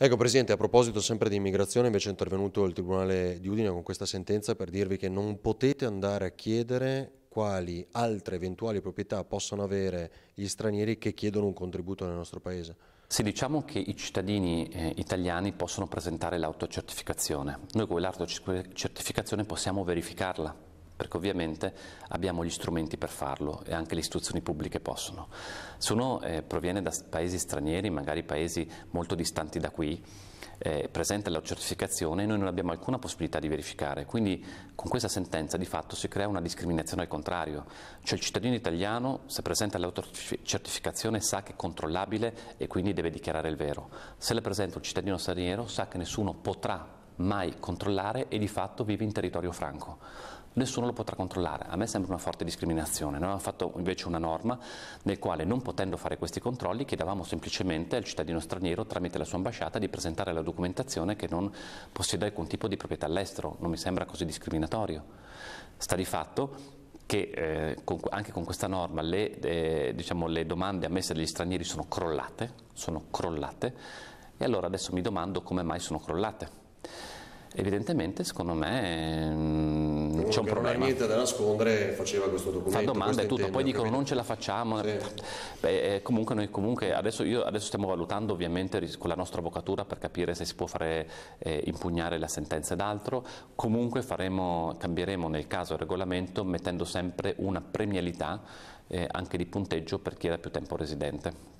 Ecco Presidente, a proposito sempre di immigrazione, invece è intervenuto il Tribunale di Udine con questa sentenza per dirvi che non potete andare a chiedere quali altre eventuali proprietà possono avere gli stranieri che chiedono un contributo nel nostro Paese. Se diciamo che i cittadini eh, italiani possono presentare l'autocertificazione. Noi con l'autocertificazione possiamo verificarla perché ovviamente abbiamo gli strumenti per farlo e anche le istituzioni pubbliche possono. Se uno eh, proviene da paesi stranieri, magari paesi molto distanti da qui, eh, presenta la certificazione noi non abbiamo alcuna possibilità di verificare, quindi con questa sentenza di fatto si crea una discriminazione al contrario, cioè il cittadino italiano se presenta l'autocertificazione sa che è controllabile e quindi deve dichiarare il vero, se la presenta un cittadino straniero sa che nessuno potrà mai controllare e di fatto vive in territorio franco. Nessuno lo potrà controllare, a me sembra una forte discriminazione. Noi abbiamo fatto invece una norma nel quale non potendo fare questi controlli chiedevamo semplicemente al cittadino straniero tramite la sua ambasciata di presentare la documentazione che non possiede alcun tipo di proprietà all'estero, non mi sembra così discriminatorio. Sta di fatto che eh, con, anche con questa norma le, eh, diciamo, le domande ammesse dagli stranieri sono crollate, sono crollate e allora adesso mi domando come mai sono crollate. Evidentemente, secondo me, mm, c'è un problema. Non ha niente da nascondere, faceva questo documento. Fa domande e tutto, tema, poi dicono non ce la facciamo. Sì. Beh, eh, comunque, noi comunque adesso, io, adesso, stiamo valutando ovviamente con la nostra avvocatura per capire se si può fare eh, impugnare la sentenza ed altro. Comunque faremo, cambieremo nel caso il regolamento mettendo sempre una premialità eh, anche di punteggio per chi era più tempo residente.